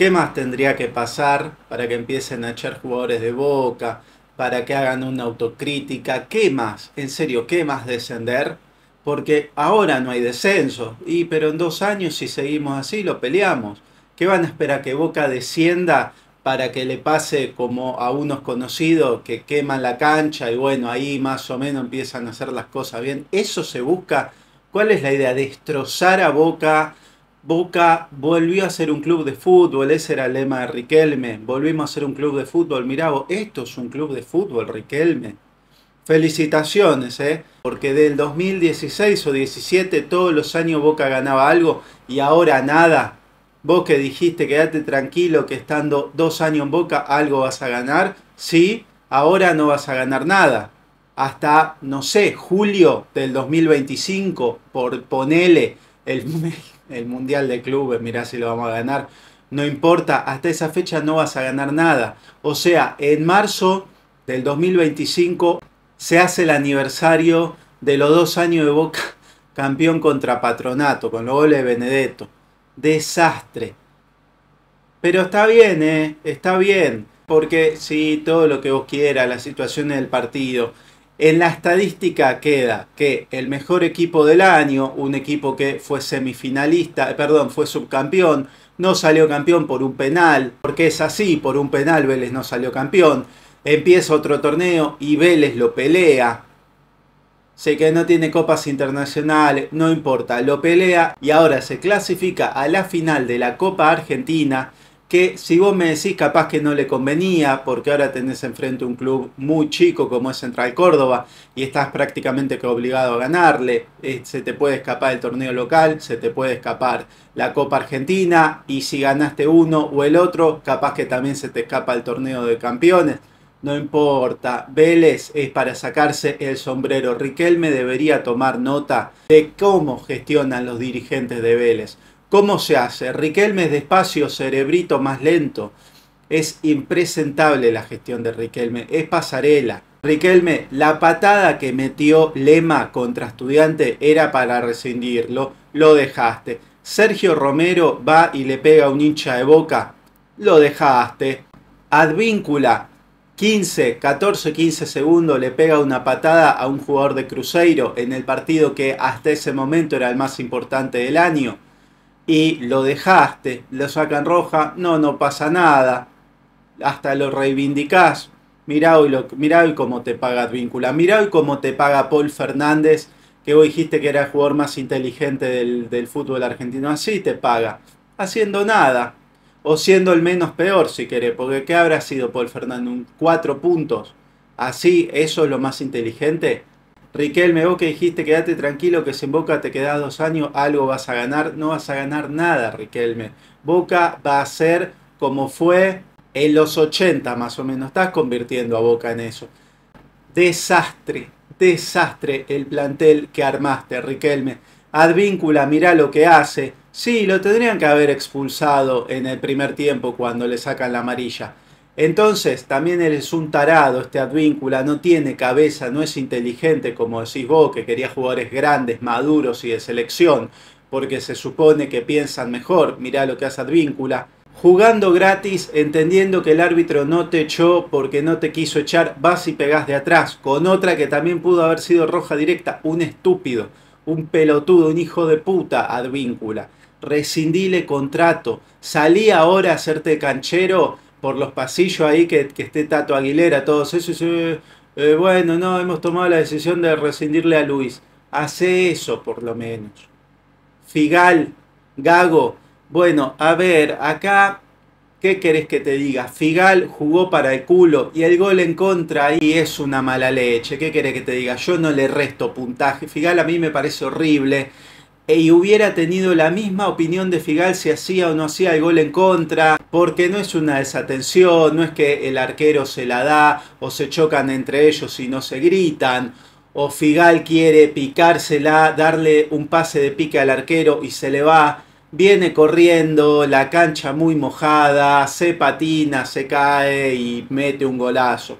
¿Qué más tendría que pasar para que empiecen a echar jugadores de boca? Para que hagan una autocrítica. ¿Qué más? En serio, ¿qué más descender? Porque ahora no hay descenso. Y pero en dos años, si seguimos así, lo peleamos. ¿Qué van a esperar que Boca descienda para que le pase como a unos conocidos que queman la cancha y bueno, ahí más o menos empiezan a hacer las cosas bien? ¿Eso se busca? ¿Cuál es la idea? ¿Destrozar a Boca? Boca volvió a ser un club de fútbol, ese era el lema de Riquelme. Volvimos a ser un club de fútbol. Mirá, esto es un club de fútbol, Riquelme. Felicitaciones, ¿eh? Porque del 2016 o 17 todos los años Boca ganaba algo y ahora nada. Vos que dijiste quédate tranquilo que estando dos años en Boca algo vas a ganar. Sí, ahora no vas a ganar nada. Hasta, no sé, julio del 2025, por ponele, el, el Mundial de Clubes, mirá si lo vamos a ganar. No importa, hasta esa fecha no vas a ganar nada. O sea, en marzo del 2025 se hace el aniversario de los dos años de Boca campeón contra Patronato, con los goles de Benedetto. Desastre. Pero está bien, ¿eh? Está bien. Porque si todo lo que vos quieras, la situación del partido, en la estadística queda que el mejor equipo del año, un equipo que fue semifinalista, eh, perdón, fue subcampeón, no salió campeón por un penal, porque es así, por un penal Vélez no salió campeón. Empieza otro torneo y Vélez lo pelea. Sé que no tiene copas internacionales, no importa, lo pelea y ahora se clasifica a la final de la Copa Argentina que si vos me decís capaz que no le convenía, porque ahora tenés enfrente un club muy chico como es Central Córdoba y estás prácticamente obligado a ganarle, eh, se te puede escapar el torneo local, se te puede escapar la Copa Argentina y si ganaste uno o el otro, capaz que también se te escapa el torneo de campeones. No importa, Vélez es para sacarse el sombrero. Riquelme debería tomar nota de cómo gestionan los dirigentes de Vélez. ¿Cómo se hace? Riquelme es despacio, cerebrito más lento. Es impresentable la gestión de Riquelme, es pasarela. Riquelme, la patada que metió Lema contra estudiante era para rescindirlo, lo dejaste. Sergio Romero va y le pega un hincha de boca, lo dejaste. Advíncula, 15, 14, 15 segundos, le pega una patada a un jugador de Cruzeiro en el partido que hasta ese momento era el más importante del año y lo dejaste, lo sacan roja, no, no pasa nada, hasta lo reivindicás. Mirá hoy, lo, mira hoy cómo te paga víncula, mira hoy cómo te paga Paul Fernández, que vos dijiste que era el jugador más inteligente del, fútbol argentino. Así te paga, haciendo nada, o siendo el menos peor si querés, porque ¿qué habrá sido Paul Fernández? cuatro puntos. Así, eso es lo más inteligente. Riquelme, vos que dijiste quédate tranquilo que si en Boca te quedas dos años, algo vas a ganar. No vas a ganar nada, Riquelme. Boca va a ser como fue en los 80 más o menos. Estás convirtiendo a Boca en eso. Desastre, desastre el plantel que armaste, Riquelme. Advíncula, mirá lo que hace. Sí, lo tendrían que haber expulsado en el primer tiempo cuando le sacan la amarilla. Entonces, también eres un tarado, este Advíncula, no tiene cabeza, no es inteligente, como decís vos, que quería jugadores grandes, maduros y de selección, porque se supone que piensan mejor. Mirá lo que hace Advíncula. Jugando gratis, entendiendo que el árbitro no te echó porque no te quiso echar, vas y pegás de atrás, con otra que también pudo haber sido roja directa, un estúpido, un pelotudo, un hijo de puta, Advíncula. Rescindile contrato, salí ahora a hacerte canchero por los pasillos ahí que, esté Tato Aguilera, todos esos. Eh, eh, bueno, no, hemos tomado la decisión de rescindirle a Luis. Hace eso por lo menos. Figal, Gago. Bueno, a ver, acá, ¿qué querés que te diga? Figal jugó para el culo y el gol en contra ahí es una mala leche. ¿Qué querés que te diga? Yo no le resto puntaje. Figal a mí me parece horrible. E y hubiera tenido la misma opinión de Figal si hacía o no hacía el gol en contra, porque no es una desatención, no es que el arquero se la da o se chocan entre ellos y no se gritan, o Figal quiere picársela, darle un pase de pique al arquero y se le va, viene corriendo, la cancha muy mojada, se patina, se cae y mete un golazo.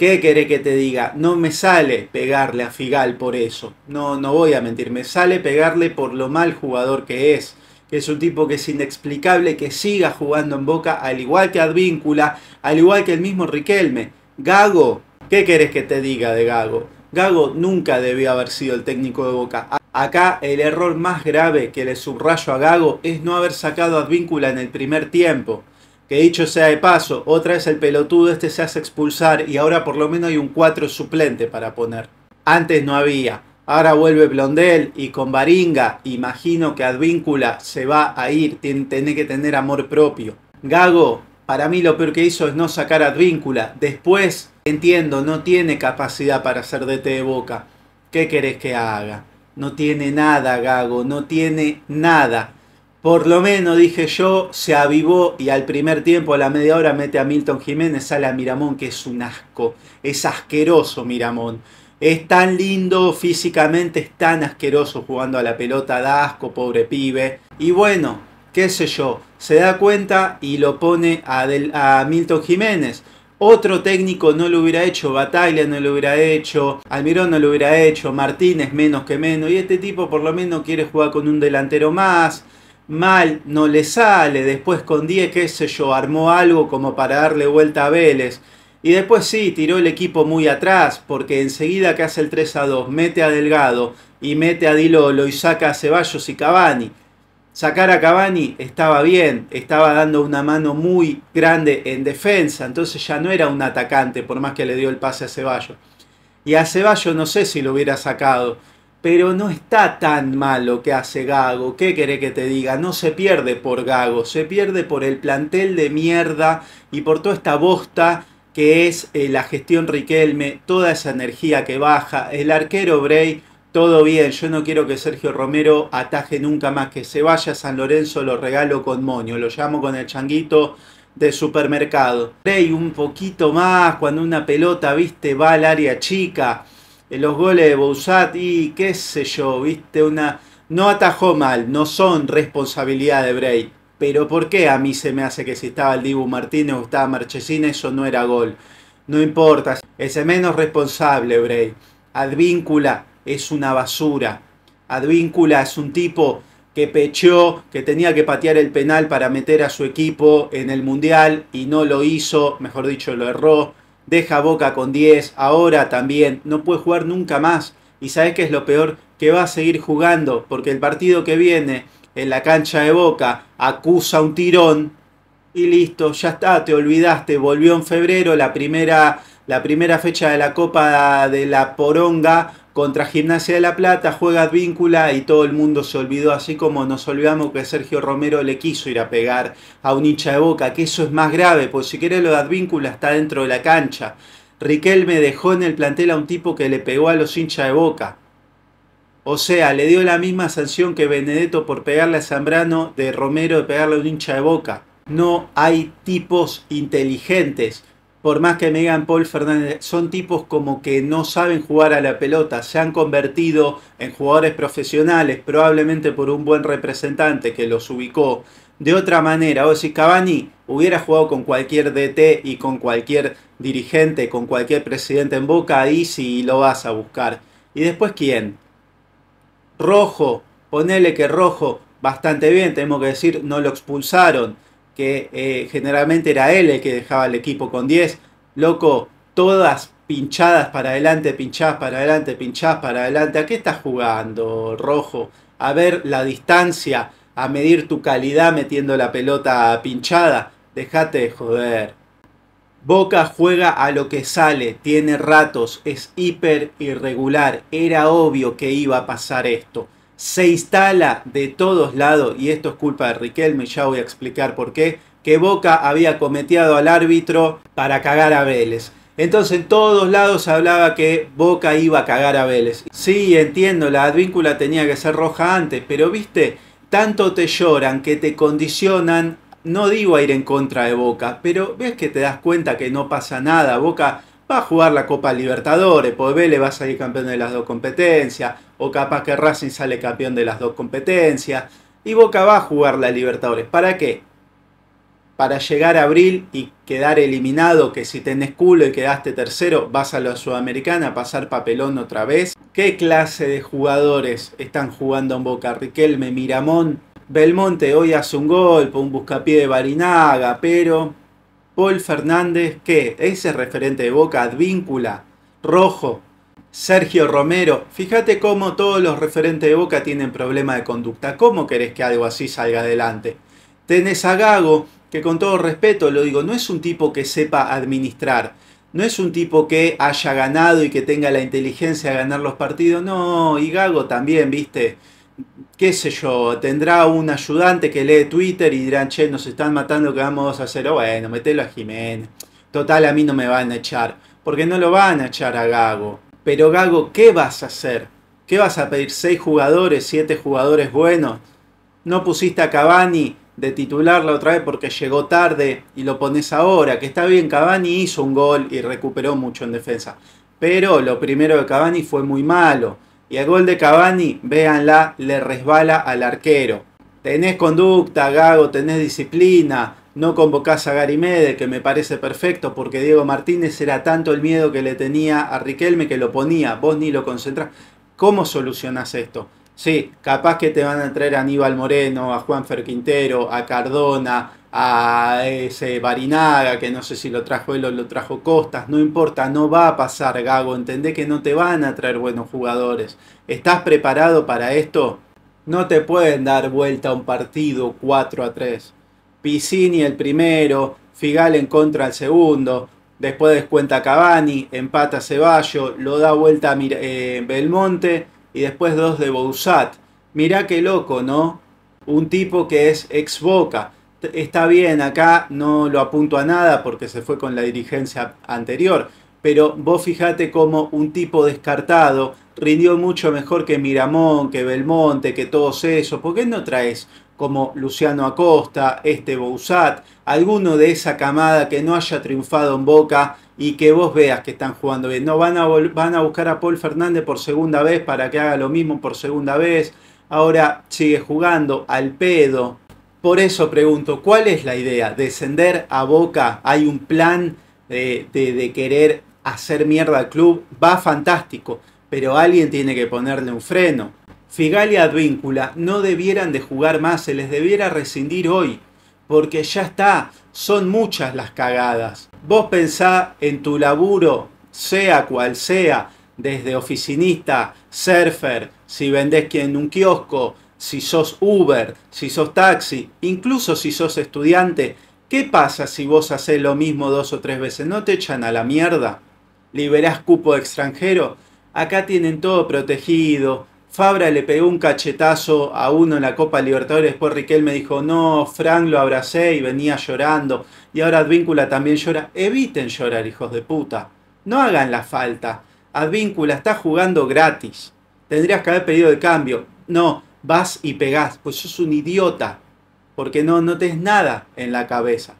¿Qué querés que te diga? No me sale pegarle a Figal por eso. No, no voy a mentir. Me sale pegarle por lo mal jugador que es. Que es un tipo que es inexplicable que siga jugando en Boca, al igual que Advíncula, al igual que el mismo Riquelme. Gago, ¿qué querés que te diga de Gago? Gago nunca debió haber sido el técnico de Boca. Acá el error más grave que le subrayo a Gago es no haber sacado a Advíncula en el primer tiempo. Que dicho sea de paso, otra es el pelotudo este se hace expulsar y ahora por lo menos hay un 4 suplente para poner. Antes no había. Ahora vuelve Blondel y con Baringa, imagino que Advíncula se va a ir, tiene que tener amor propio. Gago, para mí lo peor que hizo es no sacar Advíncula. Después, entiendo, no tiene capacidad para ser DT de Boca. ¿Qué querés que haga? No tiene nada, Gago, no tiene nada. Por lo menos, dije yo, se avivó y al primer tiempo, a la media hora, mete a Milton Jiménez, sale a Miramón, que es un asco. Es asqueroso Miramón. Es tan lindo físicamente, es tan asqueroso jugando a la pelota, da asco, pobre pibe. Y bueno, qué sé yo, se da cuenta y lo pone a, a Milton Jiménez. Otro técnico no lo hubiera hecho, Batalla no lo hubiera hecho, Almirón no lo hubiera hecho, Martínez menos que menos, y este tipo por lo menos quiere jugar con un delantero más, mal no le sale, después con 10, qué sé yo, armó algo como para darle vuelta a Vélez. Y después sí, tiró el equipo muy atrás, porque enseguida que hace el 3 a 2, mete a Delgado y mete a Dilolo y saca a Ceballos y Cabani. Sacar a Cabani estaba bien, estaba dando una mano muy grande en defensa, entonces ya no era un atacante, por más que le dio el pase a Ceballos. Y a Ceballos no sé si lo hubiera sacado, pero no está tan malo que hace Gago. ¿Qué querés que te diga? No se pierde por Gago, se pierde por el plantel de mierda y por toda esta bosta que es eh, la gestión Riquelme, toda esa energía que baja, el arquero Bray, todo bien, yo no quiero que Sergio Romero ataje nunca más, que se vaya a San Lorenzo, lo regalo con moño, lo llamo con el changuito de supermercado. Bray un poquito más, cuando una pelota, viste, va al área chica los goles de Bouzat y qué sé yo, viste, una... No atajó mal, no son responsabilidad de Bray. Pero ¿por qué a mí se me hace que si estaba el Dibu Martínez o estaba Marchesina eso no era gol? No importa, es el menos responsable Bray. Advíncula es una basura. Advíncula es un tipo que pechó que tenía que patear el penal para meter a su equipo en el Mundial y no lo hizo, mejor dicho, lo erró deja Boca con 10, ahora también, no puede jugar nunca más. Y sabes qué es lo peor, que va a seguir jugando, porque el partido que viene en la cancha de Boca acusa un tirón y listo, ya está, te olvidaste, volvió en febrero la primera, la primera fecha de la Copa de la Poronga contra Gimnasia de la Plata, juega Advíncula y todo el mundo se olvidó, así como nos olvidamos que Sergio Romero le quiso ir a pegar a un hincha de boca, que eso es más grave, porque si quiere lo de Advíncula está dentro de la cancha. Riquelme dejó en el plantel a un tipo que le pegó a los hinchas de boca. O sea, le dio la misma sanción que Benedetto por pegarle a Zambrano de Romero de pegarle a un hincha de boca. No hay tipos inteligentes por más que me digan Paul Fernández, son tipos como que no saben jugar a la pelota, se han convertido en jugadores profesionales, probablemente por un buen representante que los ubicó de otra manera. O si Cavani hubiera jugado con cualquier DT y con cualquier dirigente, con cualquier presidente en boca, ahí sí lo vas a buscar. ¿Y después quién? Rojo, ponele que rojo, bastante bien, tenemos que decir, no lo expulsaron que eh, generalmente era él el que dejaba el equipo con 10. Loco, todas pinchadas para adelante, pinchadas para adelante, pinchadas para adelante. ¿A qué estás jugando, Rojo? A ver la distancia, a medir tu calidad metiendo la pelota pinchada. Dejate de joder. Boca juega a lo que sale, tiene ratos, es hiper irregular. Era obvio que iba a pasar esto se instala de todos lados, y esto es culpa de Riquelme, ya voy a explicar por qué, que Boca había cometido al árbitro para cagar a Vélez. Entonces en todos lados hablaba que Boca iba a cagar a Vélez. Sí, entiendo, la advíncula tenía que ser roja antes, pero viste, tanto te lloran que te condicionan, no digo a ir en contra de Boca, pero ves que te das cuenta que no pasa nada, Boca va a jugar la Copa Libertadores, pues Vélez va a salir campeón de las dos competencias, o capaz que Racing sale campeón de las dos competencias, y Boca va a jugar la Libertadores. ¿Para qué? Para llegar a abril y quedar eliminado, que si tenés culo y quedaste tercero, vas a la Sudamericana a pasar papelón otra vez. ¿Qué clase de jugadores están jugando en Boca? Riquelme, Miramón, Belmonte hoy hace un gol, pues un buscapié de Barinaga, pero Paul Fernández, que ese referente de Boca, Advíncula, Rojo, Sergio Romero. Fíjate cómo todos los referentes de Boca tienen problema de conducta. ¿Cómo querés que algo así salga adelante? Tenés a Gago, que con todo respeto lo digo, no es un tipo que sepa administrar. No es un tipo que haya ganado y que tenga la inteligencia de ganar los partidos. No, y Gago también, viste qué sé yo, tendrá un ayudante que lee Twitter y dirán, che, nos están matando, ¿qué vamos a hacer? bueno, metelo a Jiménez. Total, a mí no me van a echar. Porque no lo van a echar a Gago. Pero Gago, ¿qué vas a hacer? ¿Qué vas a pedir? ¿Seis jugadores? ¿Siete jugadores buenos? ¿No pusiste a Cavani de la otra vez porque llegó tarde y lo pones ahora? Que está bien, Cavani hizo un gol y recuperó mucho en defensa. Pero lo primero de Cavani fue muy malo y el gol de Cavani, véanla, le resbala al arquero. Tenés conducta, Gago, tenés disciplina. No convocás a Garimede, que me parece perfecto, porque Diego Martínez era tanto el miedo que le tenía a Riquelme que lo ponía. Vos ni lo concentrás. ¿Cómo solucionás esto? Sí, capaz que te van a traer a Aníbal Moreno, a Juan ferquintero a Cardona, a ese Barinaga, que no sé si lo trajo él o lo trajo Costas, no importa, no va a pasar, Gago, entendé que no te van a traer buenos jugadores. ¿Estás preparado para esto? No te pueden dar vuelta a un partido 4 a 3. Piscini el primero, Figal en contra el segundo, después descuenta Cavani, empata Ceballo, lo da vuelta a eh, Belmonte y después dos de Boussat Mirá qué loco, ¿no? Un tipo que es ex Boca está bien, acá no lo apunto a nada porque se fue con la dirigencia anterior, pero vos fijate cómo un tipo descartado rindió mucho mejor que Miramón, que Belmonte, que todos esos. ¿Por qué no traes como Luciano Acosta, este Bouzat, alguno de esa camada que no haya triunfado en Boca y que vos veas que están jugando bien? No van a, van a buscar a Paul Fernández por segunda vez para que haga lo mismo por segunda vez. Ahora sigue jugando al pedo, por eso pregunto, ¿cuál es la idea? ¿Descender a Boca? ¿Hay un plan eh, de, querer hacer mierda al club? Va fantástico, pero alguien tiene que ponerle un freno. Figal y Advíncula no debieran de jugar más, se les debiera rescindir hoy, porque ya está, son muchas las cagadas. Vos pensá en tu laburo, sea cual sea, desde oficinista, surfer, si vendés en un kiosco, si sos Uber, si sos taxi, incluso si sos estudiante, ¿qué pasa si vos haces lo mismo dos o tres veces? ¿No te echan a la mierda? ¿Liberás cupo extranjero? Acá tienen todo protegido. Fabra le pegó un cachetazo a uno en la Copa Libertadores, después Riquel me dijo, no, Frank lo abracé y venía llorando, y ahora Advíncula también llora. Eviten llorar, hijos de puta. No hagan la falta. Advíncula está jugando gratis. Tendrías que haber pedido el cambio. No, vas y pegás, pues sos un idiota, porque no, no nada en la cabeza.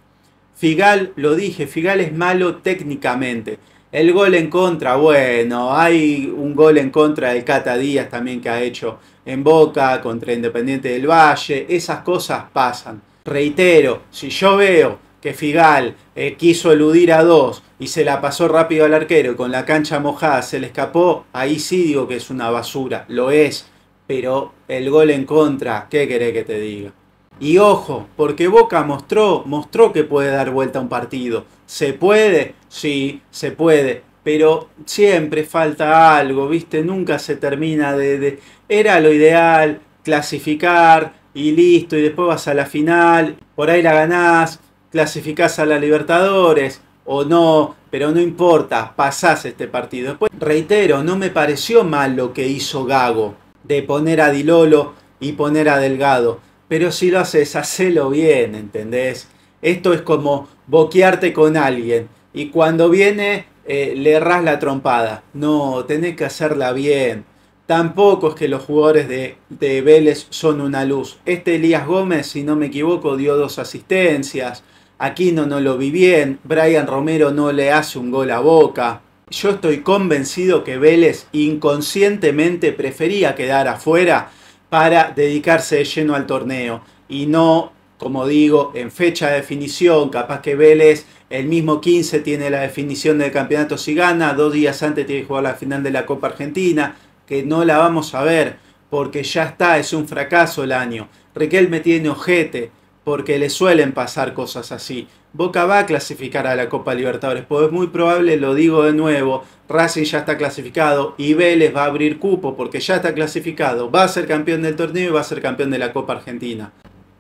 Figal, lo dije, Figal es malo técnicamente. El gol en contra, bueno, hay un gol en contra del Cata Díaz también que ha hecho en Boca contra Independiente del Valle, esas cosas pasan. Reitero, si yo veo que Figal eh, quiso eludir a dos y se la pasó rápido al arquero y con la cancha mojada se le escapó, ahí sí digo que es una basura, lo es pero el gol en contra, ¿qué querés que te diga? Y ojo, porque Boca mostró, mostró que puede dar vuelta a un partido. ¿Se puede? Sí, se puede. Pero siempre falta algo, ¿viste? Nunca se termina de... Era lo ideal, clasificar y listo, y después vas a la final, por ahí la ganás, clasificás a la Libertadores o no, pero no importa, pasás este partido. Después, reitero, no me pareció mal lo que hizo Gago de poner a Dilolo y poner a Delgado. Pero si lo haces, hacelo bien, ¿entendés? Esto es como boquearte con alguien y cuando viene eh, le erras la trompada. No, tenés que hacerla bien. Tampoco es que los jugadores de, de Vélez son una luz. Este Elías Gómez, si no me equivoco, dio dos asistencias. Aquino no lo vi bien. Brian Romero no le hace un gol a boca yo estoy convencido que Vélez inconscientemente prefería quedar afuera para dedicarse de lleno al torneo y no, como digo, en fecha de definición, capaz que Vélez el mismo 15 tiene la definición del campeonato si gana, dos días antes tiene que jugar la final de la Copa Argentina, que no la vamos a ver porque ya está, es un fracaso el año. Riquelme tiene ojete, porque le suelen pasar cosas así. Boca va a clasificar a la Copa Libertadores, pues es muy probable, lo digo de nuevo, Racing ya está clasificado y Vélez va a abrir cupo porque ya está clasificado, va a ser campeón del torneo y va a ser campeón de la Copa Argentina.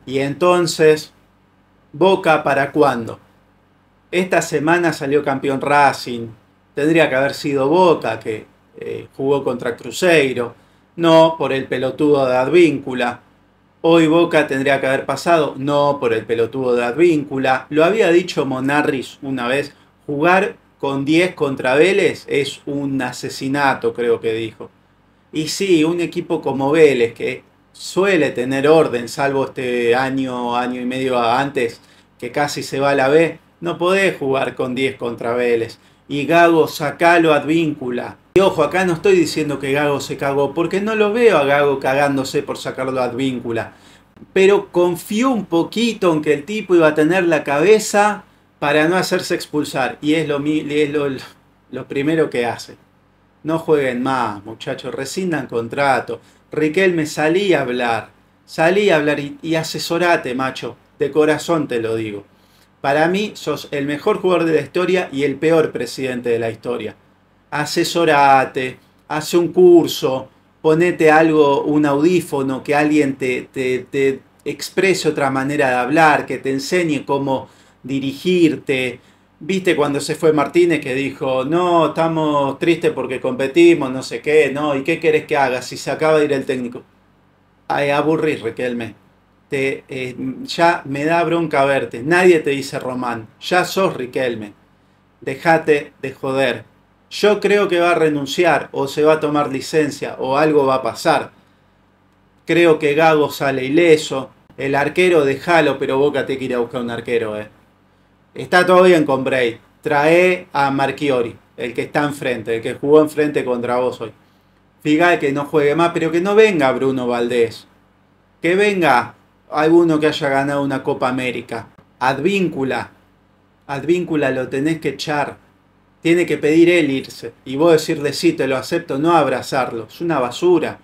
Y entonces, Boca para cuándo? Esta semana salió campeón Racing, tendría que haber sido Boca que eh, jugó contra Cruzeiro, no por el pelotudo de Advíncula Hoy Boca tendría que haber pasado, no por el pelotudo de Advíncula. Lo había dicho Monarris una vez, jugar con 10 contra Vélez es un asesinato, creo que dijo. Y sí, un equipo como Vélez, que suele tener orden, salvo este año, año y medio antes, que casi se va a la B, no podés jugar con 10 contra Vélez. Y Gago, sacalo Advíncula. Y ojo, acá no estoy diciendo que Gago se cagó, porque no lo veo a Gago cagándose por sacarlo a Advíncula. Pero confío un poquito en que el tipo iba a tener la cabeza para no hacerse expulsar. Y es lo, es lo, lo primero que hace. No jueguen más, muchachos, rescindan contrato. Riquelme, salí a hablar. Salí a hablar y asesorate, macho. De corazón te lo digo. Para mí sos el mejor jugador de la historia y el peor presidente de la historia asesorate, hace un curso, ponete algo, un audífono, que alguien te, te, exprese otra manera de hablar, que te enseñe cómo dirigirte. Viste cuando se fue Martínez que dijo, no, estamos tristes porque competimos, no sé qué, no, ¿y qué querés que haga si se acaba de ir el técnico? Ay, aburrir, Riquelme. Te, eh, ya me da bronca verte. Nadie te dice Román. Ya sos Riquelme. Dejate de joder yo creo que va a renunciar o se va a tomar licencia o algo va a pasar. Creo que Gago sale ileso. El arquero, déjalo, pero Boca te a buscar un arquero. Eh. Está todo bien con Bray. Trae a Marchiori, el que está enfrente, el que jugó enfrente contra vos hoy. Figal que no juegue más, pero que no venga Bruno Valdés. Que venga alguno que haya ganado una Copa América. Advíncula. Advíncula lo tenés que echar tiene que pedir él irse. Y vos decirle sí, te lo acepto, no abrazarlo. Es una basura.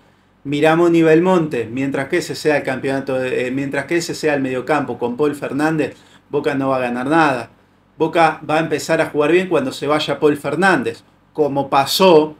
miramos y monte mientras que ese sea el campeonato, eh, mientras que ese sea el mediocampo con Paul Fernández, Boca no va a ganar nada. Boca va a empezar a jugar bien cuando se vaya Paul Fernández, como pasó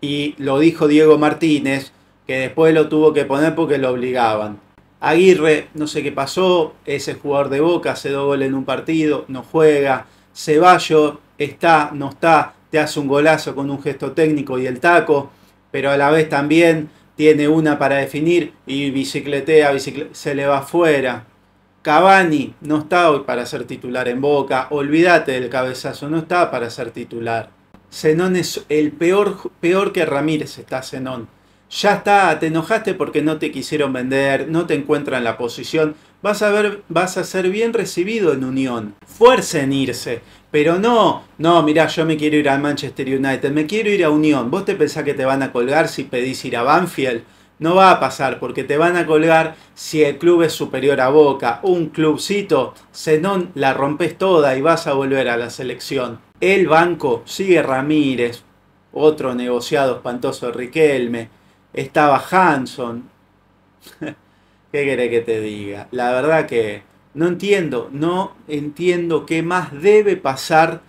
y lo dijo Diego Martínez, que después lo tuvo que poner porque lo obligaban. Aguirre, no sé qué pasó, ese jugador de Boca, se goles en un partido, no juega. Ceballo está, no está, te hace un golazo con un gesto técnico y el taco, pero a la vez también tiene una para definir y bicicletea, bicicleta, se le va fuera. Cavani no está hoy para ser titular en Boca, olvídate del cabezazo, no está para ser titular. Zenón es el peor, peor que Ramírez está Zenón. Ya está, te enojaste porque no te quisieron vender, no te encuentran la posición, vas a ver, vas a ser bien recibido en Unión. Fuerza en irse, pero no, no, mirá, yo me quiero ir al Manchester United, me quiero ir a Unión. ¿Vos te pensás que te van a colgar si pedís ir a Banfield? No va a pasar porque te van a colgar si el club es superior a Boca, un clubcito, Zenón la rompes toda y vas a volver a la selección. El banco sigue Ramírez, otro negociado espantoso de Riquelme, estaba Hanson. ¿Qué querés que te diga? La verdad que no entiendo, no entiendo qué más debe pasar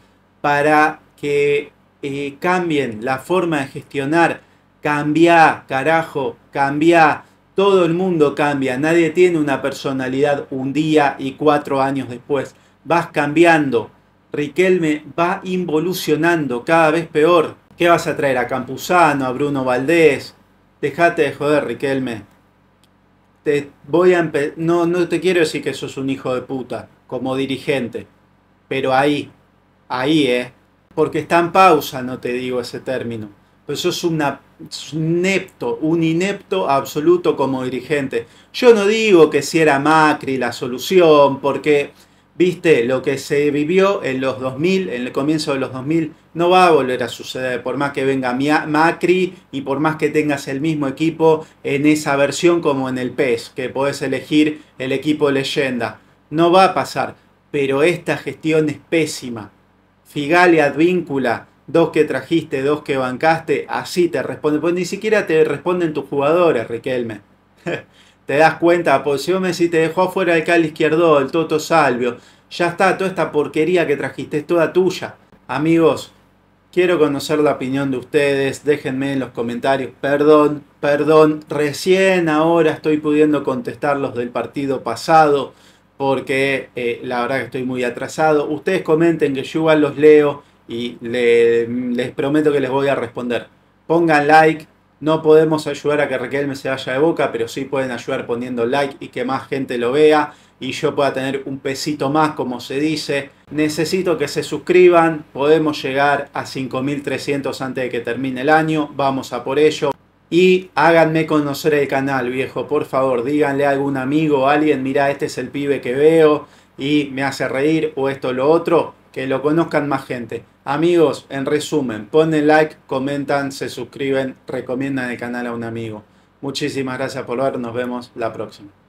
para que eh, cambien la forma de gestionar. Cambia, carajo, cambia. Todo el mundo cambia. Nadie tiene una personalidad un día y cuatro años después. Vas cambiando. Riquelme va involucionando cada vez peor. ¿Qué vas a traer a Campuzano, a Bruno Valdés? Dejate de joder, Riquelme te voy a no, no te quiero decir que sos un hijo de puta como dirigente, pero ahí, ahí, ¿eh? Porque está en pausa, no te digo ese término. Pero sos un inepto, un inepto absoluto como dirigente. Yo no digo que si era Macri la solución, porque viste, lo que se vivió en los 2000, en el comienzo de los 2000, no va a volver a suceder, por más que venga Macri y por más que tengas el mismo equipo en esa versión como en el PES, que podés elegir el equipo leyenda. No va a pasar, pero esta gestión es pésima. Figale, Advíncula, dos que trajiste, dos que bancaste, así te responde, pues ni siquiera te responden tus jugadores, Riquelme. Te das cuenta, por si me te dejó afuera el al Izquierdo, el Toto Salvio, ya está, toda esta porquería que trajiste es toda tuya. Amigos, quiero conocer la opinión de ustedes, déjenme en los comentarios, perdón, perdón, recién ahora estoy pudiendo contestar los del partido pasado, porque eh, la verdad que estoy muy atrasado. Ustedes comenten que yo igual los leo y les prometo que les voy a responder. Pongan like, no podemos ayudar a que me se vaya de boca, pero sí pueden ayudar poniendo like y que más gente lo vea y yo pueda tener un pesito más, como se dice. Necesito que se suscriban, podemos llegar a 5.300 antes de que termine el año, vamos a por ello. Y háganme conocer el canal, viejo, por favor, díganle a algún amigo o alguien, mira, este es el pibe que veo y me hace reír o esto o lo otro que lo conozcan más gente. Amigos, en resumen, ponen like, comentan, se suscriben, recomiendan el canal a un amigo. Muchísimas gracias por ver, nos vemos la próxima.